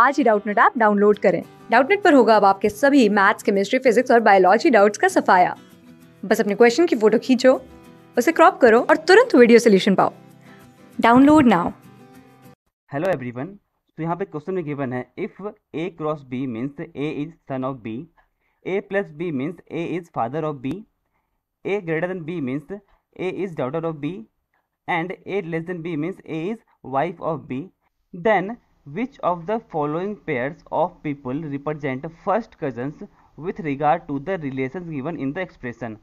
आज ही Doubtnut app download करें डाउटनेट पर होगा अब आपके सभी मैथ्स केमिस्ट्री फिजिक्स और बायोलॉजी डाउट्स का सफाया बस अपने क्वेश्चन की फोटो खींचो उसे क्रॉप करो और तुरंत वीडियो सोल्यूशन पाओ डाउनलोड नाउ हेलो एवरीवन तो यहाँ पे क्वेश्चन में गिवन है if A cross B means A is son of B A plus B means A is father of B A greater than B means A is daughter of B and A less than B means A is wife of B then Which of the following pairs of people represent first cousins with regard to the relations given in the expression?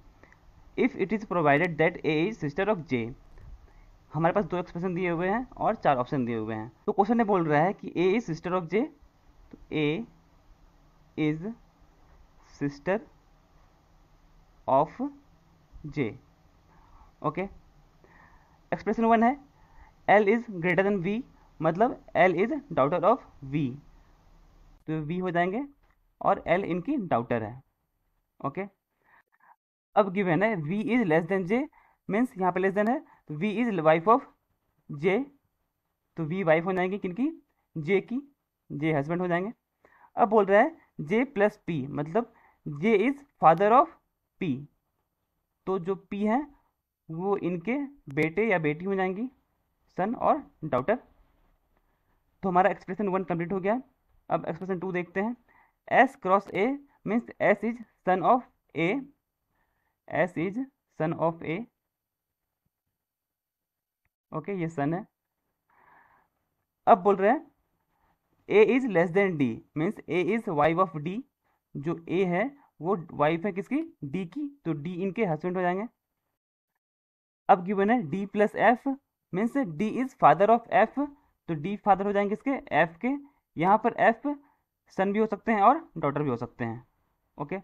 If it is provided that A is sister of J. हमारे पास दो expression दिए हुए हैं और चार option दिए हुए हैं तो क्वेश्चन ने बोल रहा है कि A is sister of J तो A is sister of J okay expression one है L is greater than V मतलब L is daughter of V तो वी हो जाएंगे और एल इनकी डाउटर है ओके okay? अब गिवन है V is less than J means यहाँ पे लेस देन है V is wife of J तो वी वाइफ हो जाएंगे किनकी जे की जे हस्बैंड हो जाएंगे अब बोल रहा है जे प्लस पी मतलब J is father of P तो जो पी है वो इनके बेटे या बेटी हो जाएंगी सन और डाउटर तो हमारा एक्सप्रेशन वन कंप्लीट हो गया अब एक्सप्रेशन टू देखते हैं S cross A means S is son of A S is son of A okay ये सन है अब बोल रहे हैं A is less than D means A is wife of D जो ए है वो वाइफ है किसकी डी की तो डी इनके हस्बैंड हो जाएंगे अब गिवन है D plus F means D is father of F तो डी फादर हो जाएंगे इसके एफ के यहाँ पर एफ सन भी हो सकते हैं और डॉटर भी हो सकते हैं ओके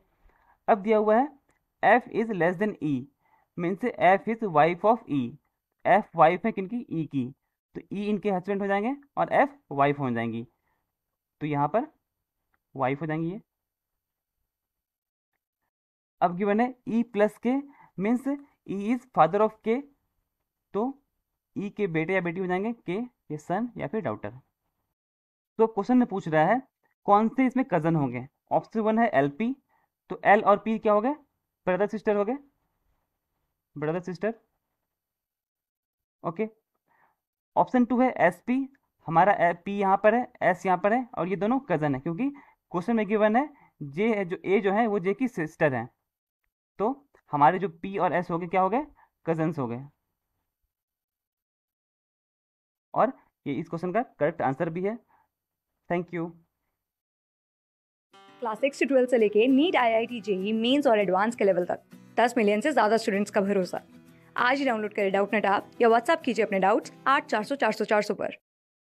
अब दिया हुआ है F is less than E means F is wife of E F wife है किनकी ई e की तो ई e इनके हस्बैंड हो जाएंगे और एफ वाइफ हो जाएंगी तो यहाँ पर वाइफ हो जाएंगी ये अब गिवन है E plus K means E is father of K तो ई e के बेटे या बेटी हो जाएंगे के ये सन या फिर डाउटर तो क्वेश्चन में पूछ रहा है कौन से इसमें कजन होंगे ऑप्शन वन है एल पी तो एल और पी क्या हो गए ब्रदर सिस्टर हो गए brother sister okay option two है एस पी हमारा पी यहाँ पर है एस यहाँ पर है और ये दोनों कजन है क्योंकि क्वेश्चन में गिवन है जे है जो ए जो है वो जे की सिस्टर है तो हमारे जो पी और एस हो गए क्या हो गए कजन्स हो गए और ये इस क्वेश्चन का करेक्ट आंसर भी है thank you class six twelfth से लेके NEET I I T JEE mains और एडवांस के लेवल तक दस मिलियन से ज़्यादा स्टूडेंट्स का भरोसा आज ही डाउनलोड करें डाउट नेट आप या व्हाट्सअप कीजिए अपने डाउट्स आठ चार सौ चार सौ चार सौ पर